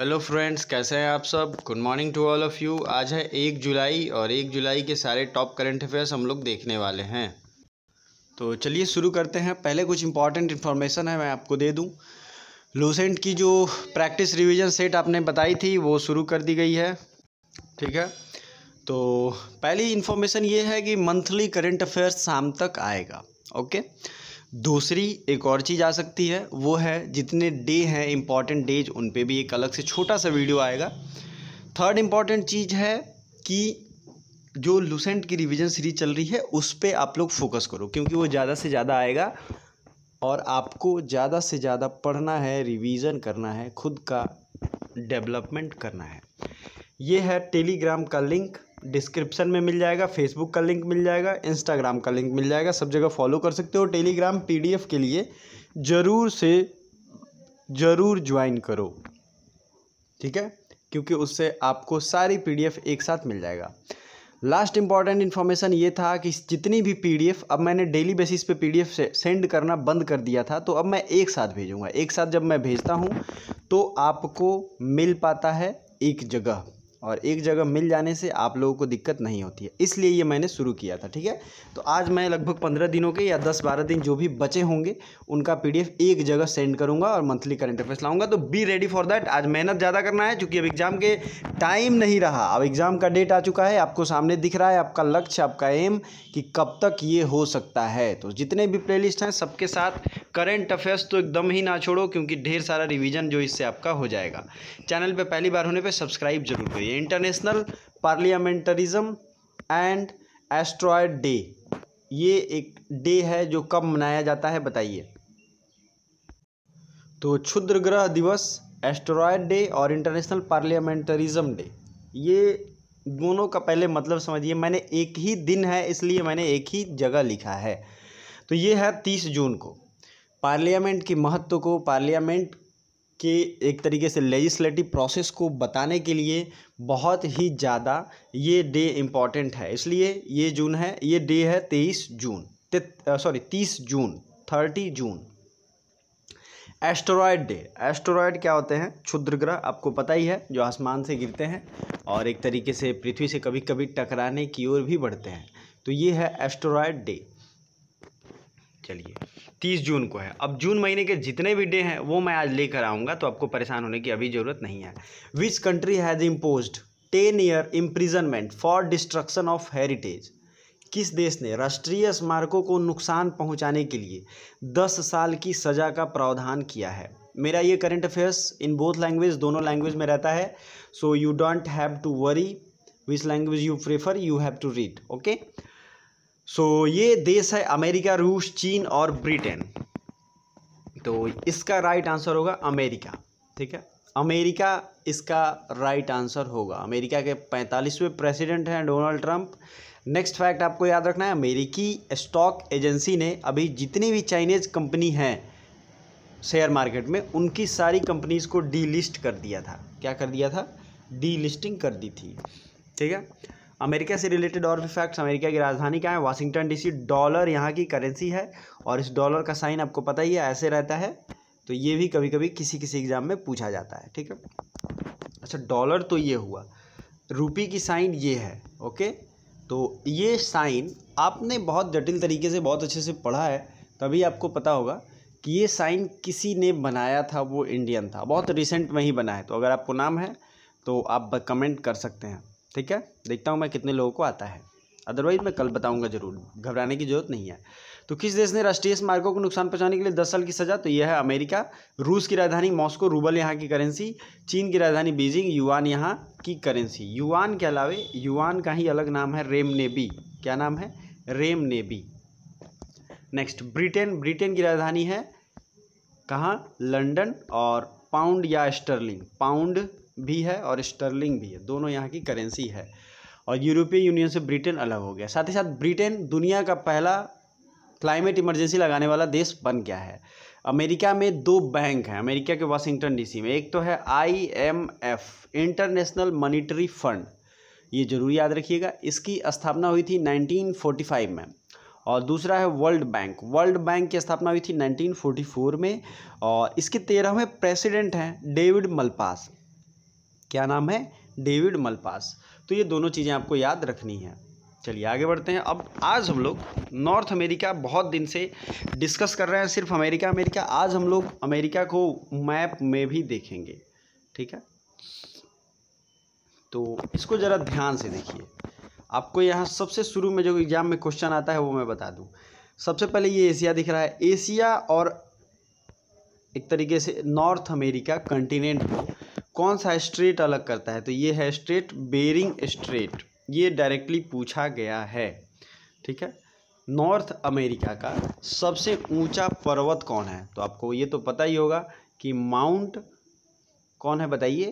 Hello friends कैसे हैं आप सब good morning to all of you आज है एक जुलाई और एक जुलाई के सारे टॉप करंट अफेयर्स हम लोग देखने वाले हैं तो चलिए शुरू करते हैं पहले कुछ इंपॉर्टेंट इन्फॉर्मेशन है मैं आपको दे दूं लूसेंट की जो प्रैक्टिस रिवीजन सेट आपने बताई थी वो शुरू कर दी गई है ठीक है तो पहली इन्फॉर्मेशन ये है कि मंथली करेंट अफेयर्स शाम तक आएगा ओके okay? दूसरी एक और चीज़ आ सकती है वो है जितने डे हैं इम्पॉर्टेंट डेज उन पे भी एक अलग से छोटा सा वीडियो आएगा थर्ड इम्पॉर्टेंट चीज़ है कि जो लूसेंट की रिवीजन सीरीज चल रही है उस पर आप लोग फोकस करो क्योंकि वो ज़्यादा से ज़्यादा आएगा और आपको ज़्यादा से ज़्यादा पढ़ना है रिवीजन करना है खुद का डेवलपमेंट करना है ये है टेलीग्राम का लिंक डिस्क्रिप्शन में मिल जाएगा फेसबुक का लिंक मिल जाएगा इंस्टाग्राम का लिंक मिल जाएगा सब जगह फॉलो कर सकते हो टेलीग्राम पीडीएफ के लिए ज़रूर से ज़रूर ज्वाइन करो ठीक है क्योंकि उससे आपको सारी पीडीएफ एक साथ मिल जाएगा लास्ट इंपॉर्टेंट इन्फॉर्मेशन ये था कि जितनी भी पीडीएफ अब मैंने डेली बेसिस पे पीडीएफ से सेंड करना बंद कर दिया था तो अब मैं एक साथ भेजूंगा एक साथ जब मैं भेजता हूँ तो आपको मिल पाता है एक जगह और एक जगह मिल जाने से आप लोगों को दिक्कत नहीं होती है इसलिए ये मैंने शुरू किया था ठीक है तो आज मैं लगभग पंद्रह दिनों के या दस बारह दिन जो भी बचे होंगे उनका पीडीएफ एक जगह सेंड करूंगा और मंथली करंट अफेयर्स लाऊंगा तो बी रेडी फॉर दैट आज मेहनत ज़्यादा करना है चूँकि अब एग्ज़ाम के टाइम नहीं रहा अब एग्ज़ाम का डेट आ चुका है आपको सामने दिख रहा है आपका लक्ष्य आपका एम कि कब तक ये हो सकता है तो जितने भी प्ले हैं सबके साथ करेंट अफेयर्स तो एकदम ही ना छोड़ो क्योंकि ढेर सारा रिविज़न जो इससे आपका हो जाएगा चैनल पर पहली बार होने पर सब्सक्राइब जरूर करिए international parliamentarism and asteroid day ये एक डे है जो कब मनाया जाता है बताइए तो क्षुद्र ग्रह दिवस एस्ट्रॉयड डे और इंटरनेशनल पार्लियामेंटरिज्म डे ये दोनों का पहले मतलब समझिए मैंने एक ही दिन है इसलिए मैंने एक ही जगह लिखा है तो ये है तीस जून को पार्लियामेंट के महत्व को पार्लियामेंट के एक तरीके से लेजिस्लेटिव प्रोसेस को बताने के लिए बहुत ही ज़्यादा ये डे इम्पॉर्टेंट है इसलिए ये जून है ये डे है तेईस जून सॉरी तीस जून thirty June asteroid day asteroid क्या होते हैं क्षुद्र ग्रह आपको पता ही है जो आसमान से गिरते हैं और एक तरीके से पृथ्वी से कभी कभी टकराने की ओर भी बढ़ते हैं तो ये है एस्ट्रॉयड डे चलिए तीस जून को है अब जून महीने के जितने भी डे हैं वो मैं आज लेकर आऊँगा तो आपको परेशान होने की अभी ज़रूरत नहीं है which country has impose ten year imprisonment for destruction of heritage किस देश ने राष्ट्रीय स्मारकों को नुकसान पहुंचाने के लिए दस साल की सज़ा का प्रावधान किया है मेरा ये current affairs in both language दोनों लैंग्वेज में रहता है so you don't have to worry which language you prefer you have to read okay so so, ये देश है अमेरिका रूस चीन और ब्रिटेन तो इसका राइट आंसर होगा अमेरिका ठीक है अमेरिका इसका राइट आंसर होगा अमेरिका के पैंतालीसवें प्रेसिडेंट हैं डोनाल्ड ट्रंप नेक्स्ट फैक्ट आपको याद रखना है अमेरिकी स्टॉक एजेंसी ने अभी जितनी भी चाइनीज कंपनी हैं शेयर मार्केट में उनकी सारी कंपनीज को डीलिस्ट कर दिया था क्या कर दिया था डीलिस्टिंग कर दी थी ठीक है अमेरिका से रिलेटेड और भी फैक्ट्स अमेरिका की राजधानी क्या है वाशिंगटन डीसी डॉलर यहाँ की करेंसी है और इस डॉलर का साइन आपको पता ही है ऐसे रहता है तो ये भी कभी कभी किसी किसी एग्ज़ाम में पूछा जाता है ठीक है अच्छा डॉलर तो ये हुआ रुपी की साइन ये है ओके तो ये साइन आपने बहुत जटिल तरीके से बहुत अच्छे से पढ़ा है तभी आपको पता होगा कि ये साइन किसी ने बनाया था वो इंडियन था बहुत रिसेंट में ही बना है तो अगर आपको नाम है तो आप कमेंट कर सकते हैं ठीक है देखता हूँ मैं कितने लोगों को आता है अदरवाइज मैं कल बताऊंगा जरूर घबराने की जरूरत नहीं है तो किस देश ने राष्ट्रीय स्मारकों को नुकसान पहुंचाने के लिए दस साल की सजा तो यह है अमेरिका रूस की राजधानी मॉस्को रूबल यहाँ की करेंसी चीन की राजधानी बीजिंग युआन यहाँ की करेंसी युआन के अलावे युआन का ही अलग नाम है रेम नेबी क्या नाम है रेम नेबी नेक्स्ट ब्रिटेन ब्रिटेन की राजधानी है कहाँ लंडन और पाउंड या स्टर्लिंग पाउंड भी है और स्टर्लिंग भी है दोनों यहाँ की करेंसी है और यूरोपीय यूनियन से ब्रिटेन अलग हो गया साथ ही साथ ब्रिटेन दुनिया का पहला क्लाइमेट इमरजेंसी लगाने वाला देश बन गया है अमेरिका में दो बैंक हैं अमेरिका के वाशिंगटन डीसी में एक तो है आईएमएफ इंटरनेशनल मॉनिटरी फंड ये जरूर याद रखिएगा इसकी स्थापना हुई थी 1945 में और दूसरा है वर्ल्ड बैंक वर्ल्ड बैंक की स्थापना हुई थी 1944 में और इसके तेरहवें प्रेसिडेंट हैं डेविड मलपास क्या नाम है डेविड मलपास तो ये दोनों चीज़ें आपको याद रखनी है चलिए आगे बढ़ते हैं अब आज हम लोग नॉर्थ अमेरिका बहुत दिन से डिस्कस कर रहे हैं सिर्फ अमेरिका अमेरिका आज हम लोग अमेरिका को मैप में भी देखेंगे ठीक है तो इसको ज़रा ध्यान से देखिए आपको यहाँ सबसे शुरू में जो एग्ज़ाम में क्वेश्चन आता है वो मैं बता दूँ सबसे पहले ये एशिया दिख रहा है एशिया और एक तरीके से नॉर्थ अमेरिका कंटिनेंट को कौन सा स्ट्रेट अलग करता है तो ये है स्ट्रेट बेरिंग स्ट्रेट ये डायरेक्टली पूछा गया है ठीक है नॉर्थ अमेरिका का सबसे ऊंचा पर्वत कौन है तो आपको ये तो पता ही होगा कि माउंट कौन है बताइए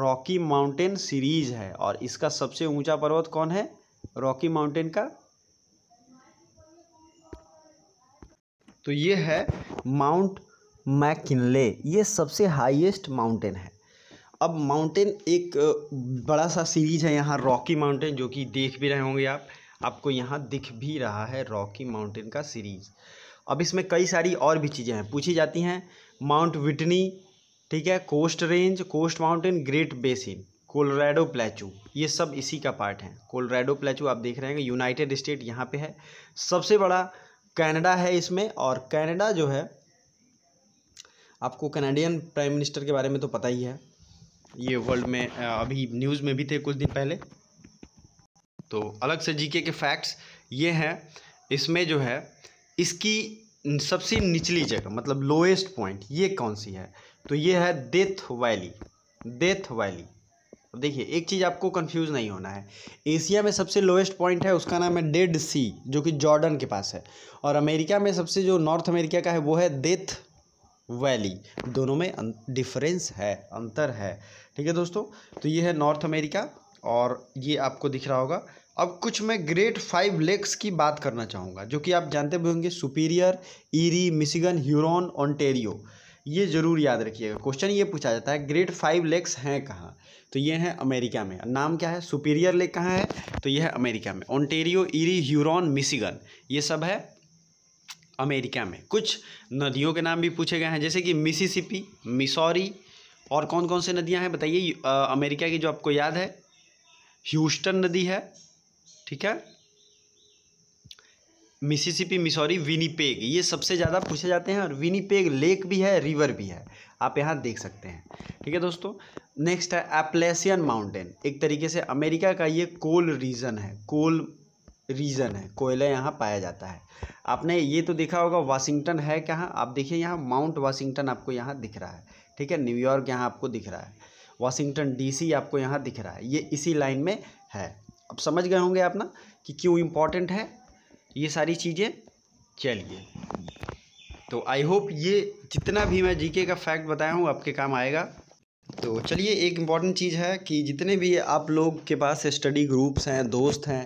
रॉकी माउंटेन सीरीज है और इसका सबसे ऊंचा पर्वत कौन है रॉकी माउंटेन का तो ये है माउंट मैकिनले ये सबसे हाईएस्ट माउंटेन है अब माउंटेन एक बड़ा सा सीरीज है यहाँ रॉकी माउंटेन जो कि देख भी रहे होंगे आप आपको यहाँ दिख भी रहा है रॉकी माउंटेन का सीरीज़ अब इसमें कई सारी और भी चीज़ें हैं पूछी जाती हैं माउंट विटनी ठीक है coast range coast mountain great basin Colorado plateau ये सब इसी का पार्ट है कोलोराडो प्लेचू आप देख रहे हैं यूनाइटेड स्टेट यहाँ पे है सबसे बड़ा कनाडा है इसमें और कनाडा जो है आपको कनाडियन प्राइम मिनिस्टर के बारे में तो पता ही है ये वर्ल्ड में अभी न्यूज़ में भी थे कुछ दिन पहले तो अलग से जीके के फैक्ट्स ये हैं इसमें जो है इसकी सबसे निचली जगह मतलब लोएस्ट पॉइंट ये कौन सी है तो ये है डेथ वैली डेथ वैली देखिए एक चीज़ आपको कंफ्यूज नहीं होना है एशिया में सबसे लोएस्ट पॉइंट है उसका नाम है डेड सी जो कि जॉर्डन के पास है और अमेरिका में सबसे जो नॉर्थ अमेरिका का है वो है डेथ वैली दोनों में डिफरेंस अं, है अंतर है ठीक है दोस्तों तो ये है नॉर्थ अमेरिका और ये आपको दिख रहा होगा अब कुछ मैं ग्रेट फाइव लेक्स की बात करना चाहूँगा जो कि आप जानते भी होंगे Superior Erie Michigan Huron Ontario ये ज़रूर याद रखिएगा क्वेश्चन ये पूछा जाता है ग्रेट फाइव लेक्स हैं कहाँ तो ये हैं अमेरिका में नाम क्या है सुपीरियर लेक कहाँ है तो ये है अमेरिका में ऑन्टेरियो ईरी ह्यूरोन मिशिगन ये सब है अमेरिका में कुछ नदियों के नाम भी पूछे गए हैं जैसे कि मिसिसिपी मिसौरी और कौन कौन से नदियां हैं बताइए अमेरिका की जो आपको याद है ह्यूस्टन नदी है ठीक है मिसिसिपी मिसौरी विनीपेग ये सबसे ज़्यादा पूछे जाते हैं और विनीपेग लेक भी है रिवर भी है आप यहाँ देख सकते हैं ठीक है दोस्तों नेक्स्ट है एप्लेसियन माउंटेन एक तरीके से अमेरिका का ये कोल रीजन है कोल रीजन है कोयला यहाँ पाया जाता है आपने ये तो देखा होगा वाशिंगटन है कहाँ आप देखिए यहाँ माउंट वाशिंगटन आपको यहाँ दिख रहा है ठीक है न्यूयॉर्क यहाँ आपको दिख रहा है वाशिंगटन डीसी आपको यहाँ दिख रहा है ये इसी लाइन में है अब समझ गए होंगे आप ना कि क्यों इम्पॉर्टेंट है ये सारी चीज़ें चलिए तो आई होप ये जितना भी मैं जीके का फैक्ट बताया हूँ आपके काम आएगा तो चलिए एक इम्पॉर्टेंट चीज़ है कि जितने भी आप लोग के पास स्टडी ग्रुप्स हैं दोस्त हैं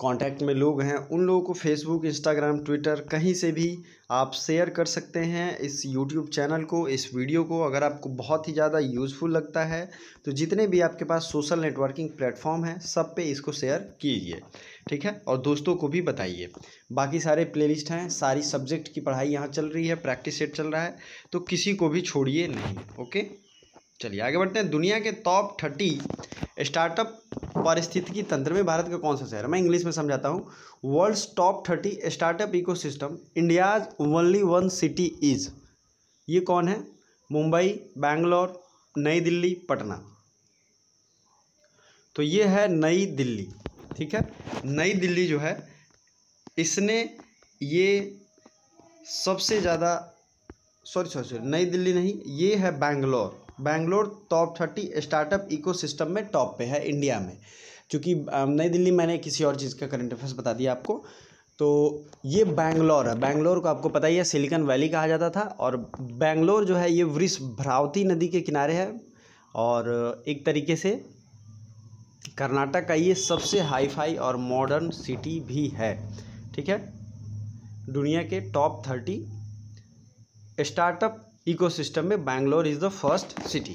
कांटेक्ट में लोग हैं उन लोगों को फेसबुक इंस्टाग्राम ट्विटर कहीं से भी आप शेयर कर सकते हैं इस यूट्यूब चैनल को इस वीडियो को अगर आपको बहुत ही ज़्यादा यूज़फुल लगता है तो जितने भी आपके पास सोशल नेटवर्किंग प्लेटफॉर्म है सब पे इसको शेयर कीजिए ठीक है और दोस्तों को भी बताइए बाकी सारे प्ले हैं सारी सब्जेक्ट की पढ़ाई यहाँ चल रही है प्रैक्टिस सेट चल रहा है तो किसी को भी छोड़िए नहीं ओके चलिए आगे बढ़ते हैं दुनिया के टॉप थर्टी स्टार्टअप पारिस्थितिकी तंत्र में भारत का कौन सा शहर मैं इंग्लिश में समझाता हूँ world top thirty startup ecosystem India's only one city is ये कौन है मुंबई बैंगलोर नई दिल्ली पटना तो ये है नई दिल्ली ठीक है नई दिल्ली जो है इसने ये सबसे ज़्यादा सॉरी सॉरी सॉरी नई दिल्ली नहीं ये है Bangalore Bangalore top thirty startup ecosystem में टॉप पे है इंडिया में चूँकि नई दिल्ली मैंने किसी और चीज़ का करंट अफेयर्स बता दिया आपको तो ये बैंगलोर है बैंगलोर को आपको पता ही है सिलिकन वैली कहा जाता था और बैंगलोर जो है ये वृष भ्रावती नदी के किनारे है और एक तरीके से कर्नाटक का ये सबसे हाईफाई और मॉडर्न सिटी भी है ठीक है दुनिया के टॉप थर्टी स्टार्टअप इकोसिस्टम में Bangalore is the first city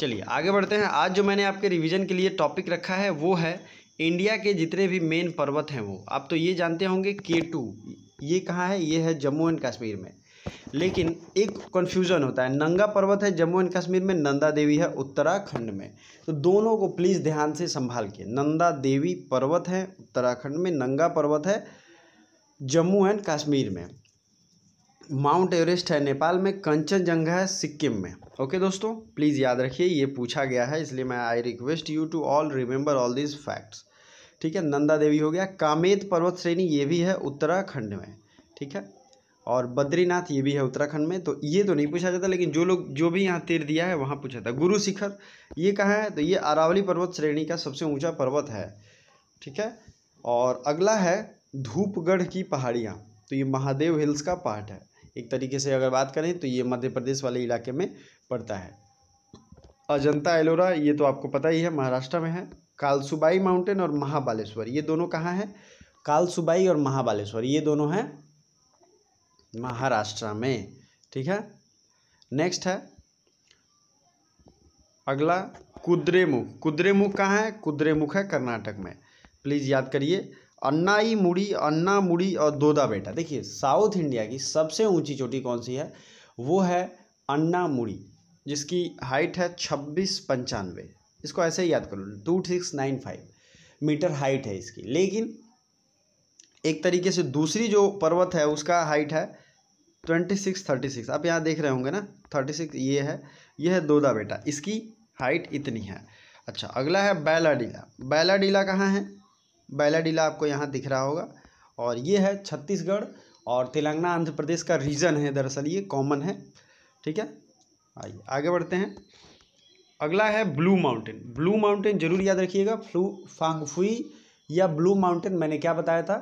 चलिए आगे बढ़ते हैं आज जो मैंने आपके रिवीजन के लिए टॉपिक रखा है वो है इंडिया के जितने भी मेन पर्वत हैं वो आप तो ये जानते होंगे के टू ये कहाँ है ये है जम्मू एंड कश्मीर में लेकिन एक कन्फ्यूज़न होता है नंगा पर्वत है जम्मू एंड कश्मीर में नंदा देवी है उत्तराखंड में तो दोनों को प्लीज़ ध्यान से संभाल के नंदा देवी पर्वत है उत्तराखंड में नंगा पर्वत है जम्मू एंड कश्मीर में माउंट एवरेस्ट है नेपाल में कंचनजंगा है सिक्किम में ओके दोस्तों प्लीज़ याद रखिए ये पूछा गया है इसलिए मैं I request you to all remember all these facts ठीक है नंदा देवी हो गया कामेत पर्वत श्रेणी ये भी है उत्तराखंड में ठीक है और बद्रीनाथ ये भी है उत्तराखंड में तो ये तो नहीं पूछा जाता लेकिन जो लोग जो भी यहाँ तीर दिया है वहाँ पूछा था गुरु शिखर ये कहाँ है तो ये अरावली पर्वत श्रेणी का सबसे ऊंचा पर्वत है ठीक है और अगला है धूपगढ़ की पहाड़ियाँ तो ये महादेव हिल्स का पार्ट है एक तरीके से अगर बात करें तो ये मध्य प्रदेश वाले इलाके में पड़ता है अजंता एलोरा ये तो आपको पता ही है महाराष्ट्र में है कालसुबाई माउंटेन और महाबालेश्वर ये दोनों कहाँ हैं कालसुबाई और महाबालेश्वर ये दोनों हैं महाराष्ट्र में ठीक है नेक्स्ट है अगला कुद्रेमुख कुद्रेमुख कहाँ है कुद्रेमुख है कर्नाटक में प्लीज़ याद करिए अन्नाई मुड़ी अन्ना मुड़ी और दोदा बेटा देखिए साउथ इंडिया की सबसे ऊंची चोटी कौन सी है वो है अन्ना मुड़ी जिसकी हाइट है छब्बीस पंचानवे इसको ऐसे ही याद करो two six nine five metre height है इसकी लेकिन एक तरीके से दूसरी जो पर्वत है उसका हाइट है ट्वेंटी सिक्स थर्टी सिक्स आप यहाँ देख रहे होंगे ना थर्टी सिक्स ये है ये है दोदा बेटा इसकी हाइट इतनी है अच्छा अगला है बैलाडीला बैलाडीला कहाँ है बैलाडीला आपको यहाँ दिख रहा होगा और ये है छत्तीसगढ़ और तेलंगाना आंध्र प्रदेश का रीजन है दरअसल ये कॉमन है ठीक है आइए आगे बढ़ते हैं अगला है ब्लू माउंटेन ब्लू माउंटेन जरूर याद रखिएगा फ्लू फांगफुई या ब्लू माउंटेन मैंने क्या बताया था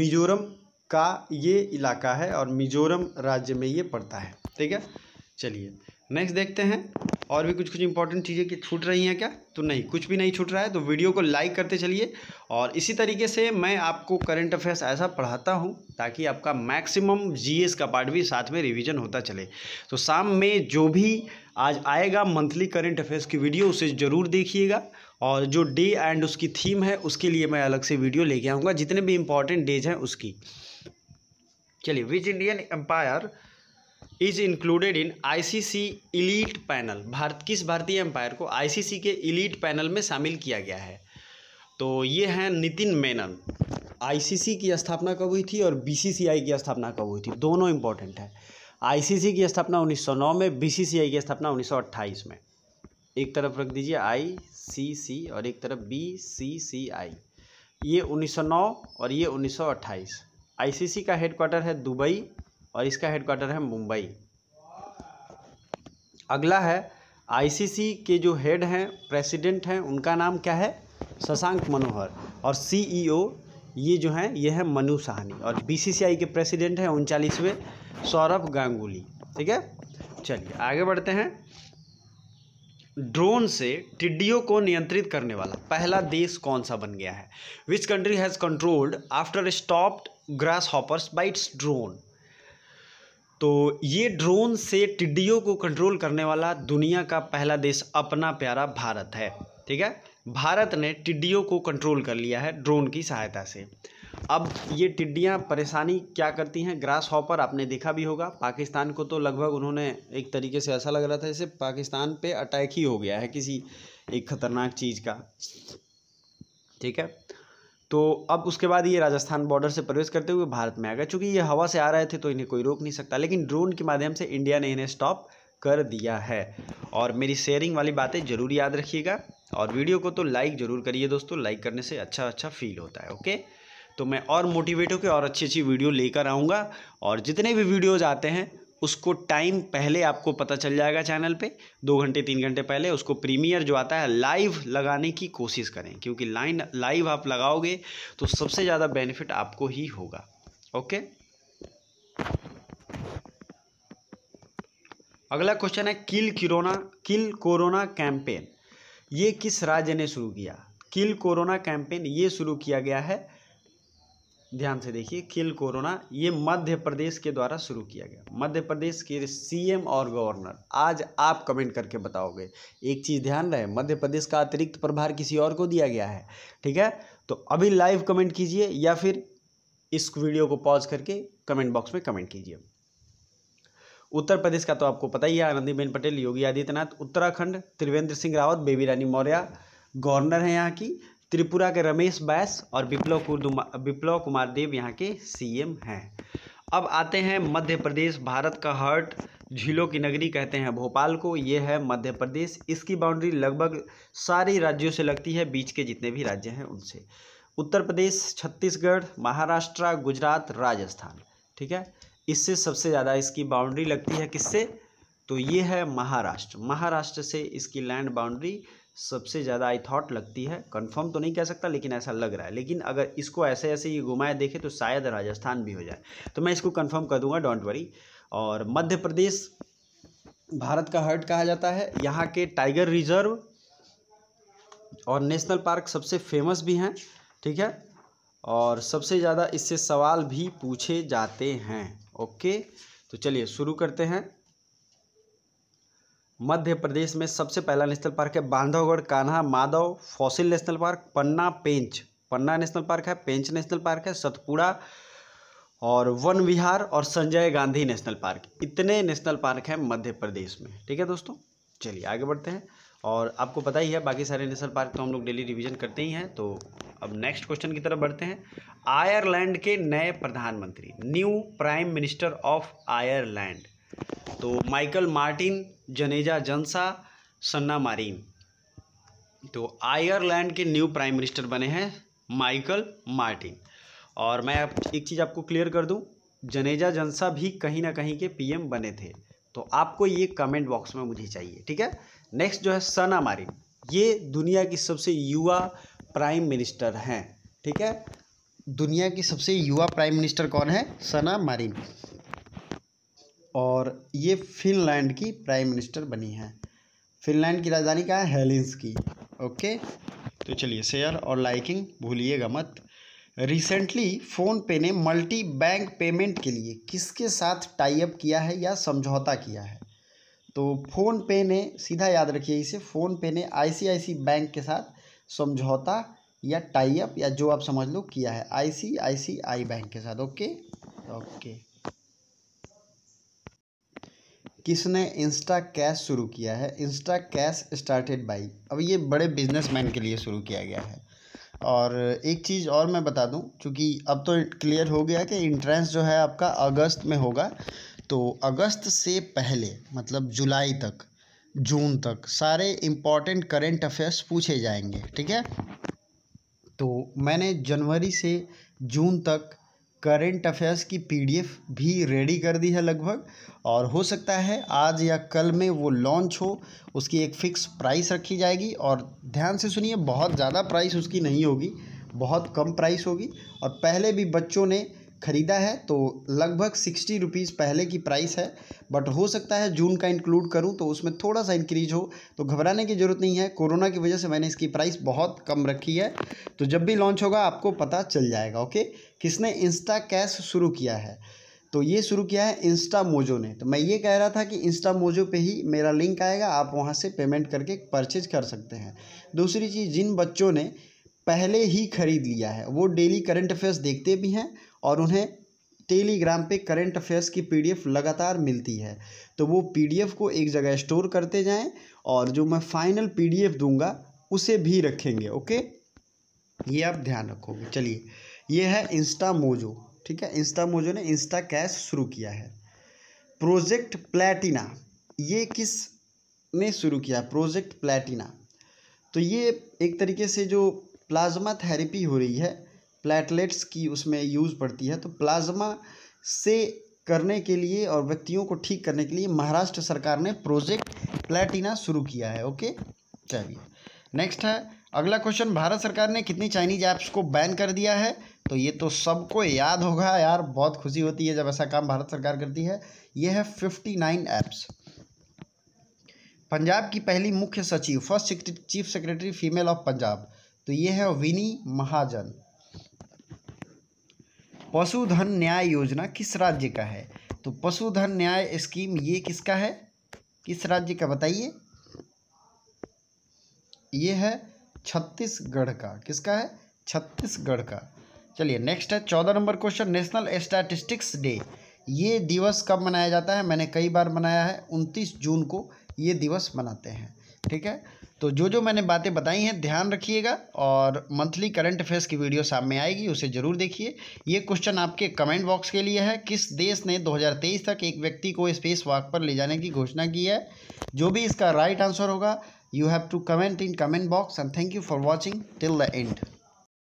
मिजोरम का ये इलाका है और मिजोरम राज्य में ये पड़ता है ठीक है चलिए नेक्स्ट देखते हैं और भी कुछ कुछ इंपॉर्टेंट चीज़ें कि छूट रही हैं क्या तो नहीं कुछ भी नहीं छूट रहा है तो वीडियो को लाइक करते चलिए और इसी तरीके से मैं आपको करंट अफेयर्स ऐसा पढ़ाता हूँ ताकि आपका मैक्सिमम जीएस का पार्ट भी साथ में रिवीजन होता चले तो शाम में जो भी आज आएगा मंथली करेंट अफेयर्स की वीडियो उसे ज़रूर देखिएगा और जो डे एंड उसकी थीम है उसके लिए मैं अलग से वीडियो लेके आऊँगा जितने भी इंपॉर्टेंट डेज हैं उसकी चलिए which Indian umpire is included in ICC elite panel Bharat किस भारतीय एम्पायर को आईसीसी के इलीट पैनल में शामिल किया गया है तो ये हैं नितिन मेनन आईसीसी की स्थापना कब हुई थी और बीसीसीआई की स्थापना कब हुई थी दोनों इंपॉर्टेंट है आईसीसी की स्थापना 1909 में बीसीसीआई की स्थापना 1928 में एक तरफ रख दीजिए आईसीसी और एक तरफ बीसीसीआई ये 1909 और ये 1928 आईसीसी का हेडक्वार्टर है दुबई और इसका हेडक्वार्टर है मुंबई अगला है आईसीसी के जो हेड हैं प्रेसिडेंट हैं उनका नाम क्या है शशांक मनोहर और सीईओ e ये जो हैं ये है मनु साहनी और बीसीसीआई के प्रेसिडेंट हैं उनचालीसवें सौरभ गांगुली ठीक है चलिए आगे बढ़ते हैं ड्रोन से टिड्डियों को नियंत्रित करने वाला पहला देश कौन सा बन गया है which country has controlled after stopped grasshoppers bites drone तो ये ड्रोन से टिड्डियों को कंट्रोल करने वाला दुनिया का पहला देश अपना प्यारा भारत है ठीक है भारत ने टिड्डियों को कंट्रोल कर लिया है ड्रोन की सहायता से अब ये टिड्डियाँ परेशानी क्या करती हैं ग्रास हॉपर आपने देखा भी होगा पाकिस्तान को तो लगभग उन्होंने एक तरीके से ऐसा लग रहा था जैसे पाकिस्तान पे अटैक ही हो गया है किसी एक ख़तरनाक चीज़ का ठीक है तो अब उसके बाद ये राजस्थान बॉर्डर से प्रवेश करते हुए भारत में आ गए चूँकि ये हवा से आ रहे थे तो इन्हें कोई रोक नहीं सकता लेकिन ड्रोन के माध्यम से इंडिया ने इन्हें स्टॉप कर दिया है और मेरी शेयरिंग वाली बातें ज़रूर याद रखिएगा और वीडियो को तो लाइक ज़रूर करिए दोस्तों लाइक करने से अच्छा अच्छा फील होता है ओके तो मैं और मोटिवेट होकर और अच्छी अच्छी वीडियो लेकर आऊँगा और जितने भी वीडियोज़ आते हैं उसको टाइम पहले आपको पता चल जाएगा चैनल पे दो घंटे तीन घंटे पहले उसको प्रीमियर जो आता है लाइव लगाने की कोशिश करें क्योंकि लाइन लाइव आप लगाओगे तो सबसे ज़्यादा बेनिफिट आपको ही होगा ओके अगला क्वेश्चन है किल किरोना किल कोरोना कैंपेन ये किस राज्य ने शुरू किया किल कोरोना कैंपेन ये शुरू किया गया है ध्यान से देखिए खिल कोरोना ये मध्य प्रदेश के द्वारा शुरू किया गया मध्य प्रदेश के सीएम और गवर्नर आज आप कमेंट करके बताओगे एक चीज़ ध्यान रहे मध्य प्रदेश का अतिरिक्त प्रभार किसी और को दिया गया है ठीक है तो अभी लाइव कमेंट कीजिए या फिर इस वीडियो को पॉज करके कमेंट बॉक्स में कमेंट कीजिए उत्तर प्रदेश का तो आपको पता ही है आनंदीबेन पटेल योगी आदित्यनाथ उत्तराखंड त्रिवेंद्र सिंह रावत बेबी रानी मौर्य गवर्नर हैं यहाँ की त्रिपुरा के रमेश बैस और विप्लव कुमार विप्लव कुमार देव यहाँ के सीएम हैं अब आते हैं मध्य प्रदेश भारत का हर्ट झीलों की नगरी कहते हैं भोपाल को ये है मध्य प्रदेश इसकी बाउंड्री लगभग सारे राज्यों से लगती है बीच के जितने भी राज्य हैं उनसे उत्तर प्रदेश छत्तीसगढ़ महाराष्ट्र गुजरात राजस्थान ठीक है इससे सबसे ज़्यादा इसकी बाउंड्री लगती है किससे तो ये है महाराष्ट्र महाराष्ट्र से इसकी लैंड बाउंड्री सबसे ज़्यादा आई थॉट लगती है कंफर्म तो नहीं कह सकता लेकिन ऐसा लग रहा है लेकिन अगर इसको ऐसे ऐसे ये घुमाए देखे तो शायद राजस्थान भी हो जाए तो मैं इसको कंफर्म कर दूंगा डोंट वरी और मध्य प्रदेश भारत का हर्ट कहा जाता है यहाँ के टाइगर रिजर्व और नेशनल पार्क सबसे फेमस भी हैं ठीक है और सबसे ज़्यादा इससे सवाल भी पूछे जाते हैं ओके तो चलिए शुरू करते हैं मध्य प्रदेश में सबसे पहला नेशनल पार्क है Bandhavgarh Kanha Madhav fossil national park Panna Pench Panna national park है पेंच नेशनल पार्क है सतपुड़ा और वन विहार और संजय गांधी नेशनल पार्क इतने नेशनल पार्क हैं मध्य प्रदेश में ठीक है दोस्तों चलिए आगे बढ़ते हैं और आपको पता ही है बाकी सारे नेशनल पार्क तो हम लोग डेली रिविजन करते ही हैं तो अब नेक्स्ट क्वेश्चन की तरफ बढ़ते हैं आयरलैंड के नए प्रधानमंत्री new prime minister of Ireland तो माइकल मार्टिन जनेजा जनसा सन्ना मारिन तो आयरलैंड के न्यू प्राइम मिनिस्टर बने हैं माइकल मार्टिन और मैं आप एक चीज़ आपको क्लियर कर दूं जनेजा जनसा भी कहीं ना कहीं के पीएम बने थे तो आपको ये कमेंट बॉक्स में मुझे चाहिए ठीक है नेक्स्ट जो है सना मारिन ये दुनिया की सबसे युवा प्राइम मिनिस्टर हैं ठीक है दुनिया की सबसे युवा प्राइम मिनिस्टर कौन है सना मारिन और ये फिनलैंड की प्राइम मिनिस्टर बनी है फिनलैंड की राजधानी क्या है हेलिंस की ओके तो चलिए शेयर और लाइकिंग भूलिएगा मत रिसेंटली फ़ोनपे ने मल्टी बैंक पेमेंट के लिए किसके साथ टाइप किया है या समझौता किया है तो फ़ोनपे ने सीधा याद रखिए इसे फ़ोनपे ने आईसीआईसी बैंक के साथ समझौता या टाइप या जो आप समझ लो किया है आईसीआईसीआई बैंक के साथ ओके ओके किसने इंस्टा कैश शुरू किया है इंस्टा कैश स्टार्टेड बाई अब ये बड़े बिजनेसमैन के लिए शुरू किया गया है और एक चीज़ और मैं बता दूं क्योंकि अब तो क्लियर हो गया कि इंट्रेंस जो है आपका अगस्त में होगा तो अगस्त से पहले मतलब जुलाई तक जून तक सारे इम्पॉर्टेंट करेंट अफेयर्स पूछे जाएंगे ठीक है तो मैंने जनवरी से जून तक करेंट अफेयर्स की पीडीएफ भी रेडी कर दी है लगभग और हो सकता है आज या कल में वो लॉन्च हो उसकी एक फ़िक्स प्राइस रखी जाएगी और ध्यान से सुनिए बहुत ज़्यादा प्राइस उसकी नहीं होगी बहुत कम प्राइस होगी और पहले भी बच्चों ने ख़रीदा है तो लगभग सिक्सटी रुपीज़ पहले की प्राइस है बट हो सकता है जून का इंक्लूड करूं तो उसमें थोड़ा सा इंक्रीज हो तो घबराने की ज़रूरत नहीं है कोरोना की वजह से मैंने इसकी प्राइस बहुत कम रखी है तो जब भी लॉन्च होगा आपको पता चल जाएगा ओके किसने इंस्टा कैश शुरू किया है तो ये शुरू किया है इंस्टा मोजो ने तो मैं ये कह रहा था कि इंस्टा मोजो पे ही मेरा लिंक आएगा आप वहाँ से पेमेंट करके परचेज कर सकते हैं दूसरी चीज़ जिन बच्चों ने पहले ही खरीद लिया है वो डेली करंट अफेयर्स देखते भी हैं और उन्हें टेलीग्राम पे करंट अफेयर्स की पीडीएफ लगातार मिलती है तो वो पीडीएफ को एक जगह स्टोर करते जाएं और जो मैं फाइनल पीडीएफ दूंगा उसे भी रखेंगे ओके ये आप ध्यान रखोगे चलिए ये है इंस्टा मोजो ठीक है इंस्टा मोजो ने इंस्टा कैश शुरू किया है प्रोजेक्ट प्लेटिना ये किस ने शुरू किया प्रोजेक्ट प्लेटिना तो ये एक तरीके से जो प्लाज्मा थेरेपी हो रही है प्लेटलेट्स की उसमें यूज़ पड़ती है तो प्लाज्मा से करने के लिए और व्यक्तियों को ठीक करने के लिए महाराष्ट्र सरकार ने प्रोजेक्ट प्लेटिना शुरू किया है ओके चलिए नेक्स्ट है अगला क्वेश्चन भारत सरकार ने कितनी चाइनीज ऐप्स को बैन कर दिया है तो ये तो सबको याद होगा यार बहुत खुशी होती है जब ऐसा काम भारत सरकार करती है ये है फिफ्टी नाइन ऐप्स पंजाब की पहली मुख्य सचिव first chief secretary female of Punjab तो ये है विनी महाजन पशुधन न्याय योजना किस राज्य का है तो पशुधन न्याय स्कीम ये किसका है किस राज्य का बताइए ये है छत्तीसगढ़ का किसका है छत्तीसगढ़ का चलिए नेक्स्ट है चौदह number question national statistics day ये दिवस कब मनाया जाता है मैंने कई बार मनाया है उनतीस जून को ये दिवस मनाते हैं ठीक है तो जो जो मैंने बातें बताई हैं ध्यान रखिएगा और मंथली करंट अफेयर्स की वीडियो सामने आएगी उसे ज़रूर देखिए ये क्वेश्चन आपके कमेंट बॉक्स के लिए है किस देश ने 2023 तक एक व्यक्ति को स्पेस वॉक पर ले जाने की घोषणा की है जो भी इसका राइट आंसर होगा you have to comment in comment box and thank you for watching till the and